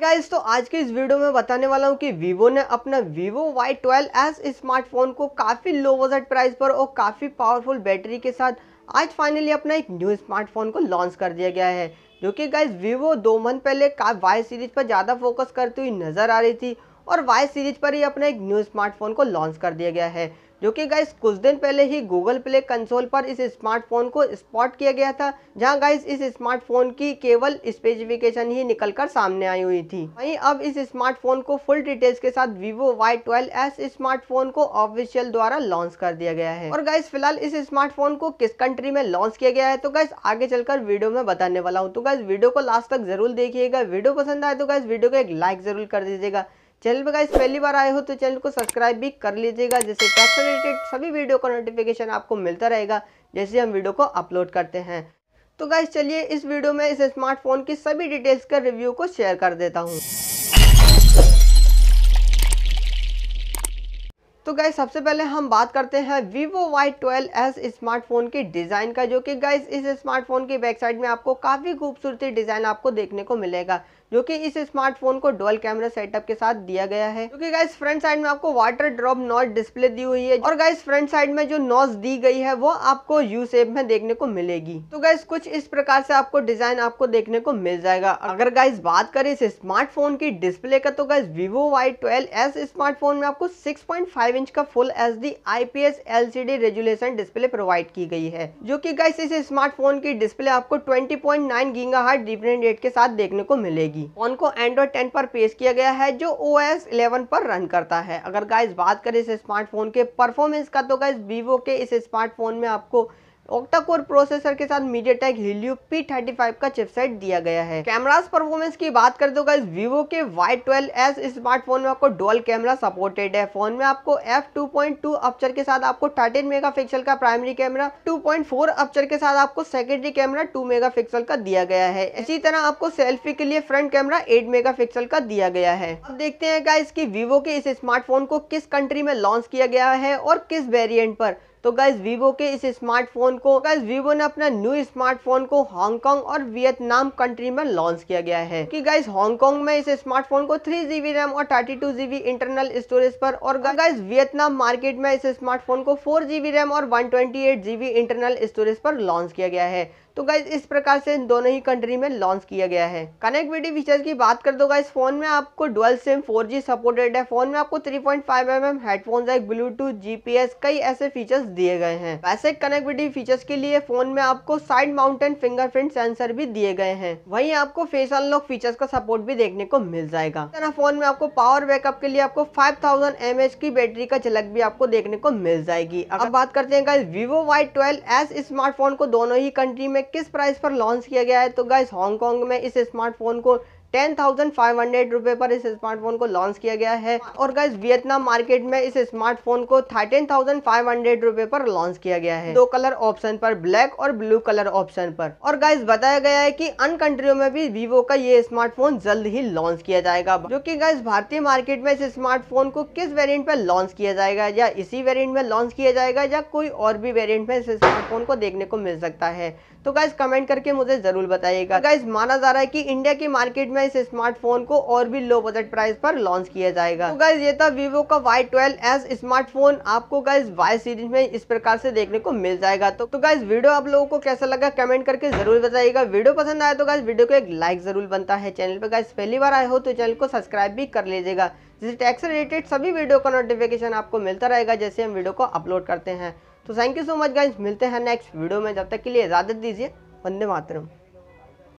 guys तो आज के इस वीडियो में बताने वाला हूँ कि Vivo ने अपना Vivo Y twelve S smartphone को काफ़ी लो बजट प्राइस पर और काफ़ी पावरफुल बैटरी के साथ आज फाइनली अपना एक न्यू स्मार्टफोन को लॉन्च कर दिया गया है जो कि गाइज Vivo दो मंथ पहले का वाई सीरीज पर ज़्यादा फोकस करती हुई नज़र आ रही थी और वाई सीरीज पर ही अपना एक न्यू स्मार्टफोन को लॉन्च कर दिया गया है जो कि गाइस कुछ दिन पहले ही गूगल प्ले कंसोल पर इस स्मार्टफोन को स्पॉट किया गया था जहां गाइस इस स्मार्टफोन की केवल स्पेसिफिकेशन ही निकलकर सामने आई हुई थी वहीं अब इस स्मार्टफोन को फुल डिटेल्स के साथ vivo y12s स्मार्टफोन को ऑफिशियल द्वारा लॉन्च कर दिया गया है और गाइस फिलहाल इस स्मार्टफोन को किस कंट्री में लॉन्च किया गया है तो गाइस आगे चलकर वीडियो में बताने वाला हूँ तो गाइस वीडियो को लास्ट तक जरूर देखिएगा वीडियो पसंद आए तो गाइस वीडियो को एक लाइक जरूर कर दीजिएगा चैनल पर गाइस पहली बार आए हो तो चैनल को सब्सक्राइब भी कर लीजिएगा जैसे टैक्स रिलेटेड सभी वीडियो का नोटिफिकेशन आपको मिलता रहेगा जैसे हम वीडियो को अपलोड करते हैं तो गाइस चलिए इस वीडियो में इस स्मार्टफोन की सभी डिटेल्स का रिव्यू को शेयर कर देता हूँ तो गाइज सबसे पहले हम बात करते हैं Vivo Y twelve S smartphone की डिज़ाइन का जो कि गाइज इस स्मार्टफोन की बैक साइड में आपको काफ़ी खूबसूरती डिज़ाइन आपको देखने को मिलेगा जो कि इस स्मार्टफोन को डोल कैमरा सेटअप के साथ दिया गया है क्योंकि गाइस फ्रंट साइड में आपको वाटर ड्रॉप नॉज डिस्प्ले दी हुई है और गाइस फ्रंट साइड में जो नॉज दी गई है वो आपको यू सेप में देखने को मिलेगी तो गाइस कुछ इस प्रकार से आपको डिजाइन आपको देखने को मिल जाएगा अगर गाइस बात करें इस स्मार्टफोन की डिस्प्ले का तो guys Vivo Y twelve smartphone में आपको सिक्स पॉइंट फाइव इंच का full H D I P S L C D resolution display provide की गई है जो कि गाइस इस स्मार्टफोन की डिस्प्ले आपको 20.9 point nine giga hertz different rate के साथ देखने को मिलेगी फोन को एंड्रॉइड टेन पर पेश किया गया है जो ओ एस इलेवन पर रन करता है अगर गाइस बात करें इस स्मार्टफोन के परफॉर्मेंस का तो गाइस वीवो के इस स्मार्टफोन में आपको ऑक्टा कोर प्रोसेसर के साथ MediaTek Helio P thirty five का चिपसेट दिया गया है कैमरास परफॉर्मेंस की बात कर तो इस वीवो के वाई ट्वेल्व एस स्मार्टफोन में आपको डुअल कैमरा सपोर्टेड है फोन में आपको F two point two aperture के साथ आपको थर्टीन मेगा पिक्सल का primary camera two point four aperture के साथ आपको secondary camera two mega pixel का दिया गया है इसी तरह आपको सेल्फी के लिए front camera eight mega pixel का दिया गया है अब देखते हैं गाइस कि वीवो के इस स्मार्टफोन को किस कंट्री में लॉन्च किया गया है और किस वेरियंट पर तो गाइज वीवो के इस स्मार्टफोन को गाइज वीवो ने अपना न्यू स्मार्टफोन को हांगकांग और वियतनाम कंट्री में लॉन्च किया गया है कि गाइज हांगकांग में इस स्मार्टफोन को थ्री जीबी रैम और thirty two GB internal storage पर और गाइज वियतनाम मार्केट में इस स्मार्टफोन को फोर जीबी रैम और one twenty eight GB internal storage पर लॉन्च किया गया है तो गाइज इस प्रकार से इन दोनों ही कंट्री में लॉन्च किया गया है कनेक्टिविटी फीचर्स की बात कर दो गाइज फोन में आपको डुअल सिम 4G सपोर्टेड है फोन में आपको 3.5 पॉइंट mm हेडफोन्स है ब्लूटूथ जीपीएस कई ऐसे फीचर्स दिए गए हैं वैसे कनेक्टिविटी फीचर्स के लिए फोन में आपको साइड माउंटेन फिंगरप्रिंट सेंसर भी दिए गए हैं वहीं आपको फेस अनलॉक फीचर्स का सपोर्ट भी देखने को मिल जाएगा तरह फोन में आपको पावर बैकअप के लिए आपको 5000 थाउजेंड की बैटरी का झलक भी आपको देखने को मिल जाएगी अब बात करते हैं guys Vivo Y twelve S smartphone को दोनों ही कंट्री में किस प्राइस पर लॉन्च किया गया है तो गाइज हांगकॉन्ग में इस स्मार्टफोन को टेन थाउजेंड फाइव हंड्रेड रुपये पर इस स्मार्टफोन को लॉन्च किया गया है और गाइज वियतनाम मार्केट में इस स्मार्टफोन को थर्टीन थाउजेंड फाइव हंड्रेड पर लॉन्च किया गया है दो कलर ऑप्शन पर ब्लैक और ब्लू कलर ऑप्शन पर और गाइज बताया गया है कि अन कंट्रियों में भी वीवो का ये स्मार्टफोन जल्द ही लॉन्च किया जाएगा जो की गाइज भारतीय मार्केट में इस स्मार्टफोन को किस वेरियंट पर लॉन्च किया जाएगा या इसी वेरियंट में लॉन्च किया जाएगा या कोई और भी वेरियंट में इस स्मार्टफोन को देखने को मिल सकता है तो गाइज कमेंट करके मुझे ज़रूर बताइएगा गाइज माना जा रहा है कि इंडिया की मार्केट में इस स्मार्टफोन को और भी लो बजट प्राइस पर लॉन्च किया जाएगा तो गाइज ये था वीवो का वाई ट्वेल्व स्मार्टफोन आपको गाइज वाई सीरीज में इस प्रकार से देखने को मिल जाएगा तो, तो गाइज वीडियो आप लोगों को कैसा लगा कमेंट करके जरूर बताइएगा वीडियो पसंद आया तो गाइज वीडियो को एक लाइक जरूर बनता है चैनल पर गाइज पहली बार आए हो तो चैनल को सब्सक्राइब भी कर लीजिएगा जिससे टैक्स रिलेटेड सभी वीडियो का नोटिफिकेशन आपको मिलता रहेगा जैसे हम वीडियो को अपलोड करते हैं तो thank you so much guys मिलते हैं नेक्स्ट वीडियो में जब तक के लिए इजाज़त दीजिए वंदे मातरम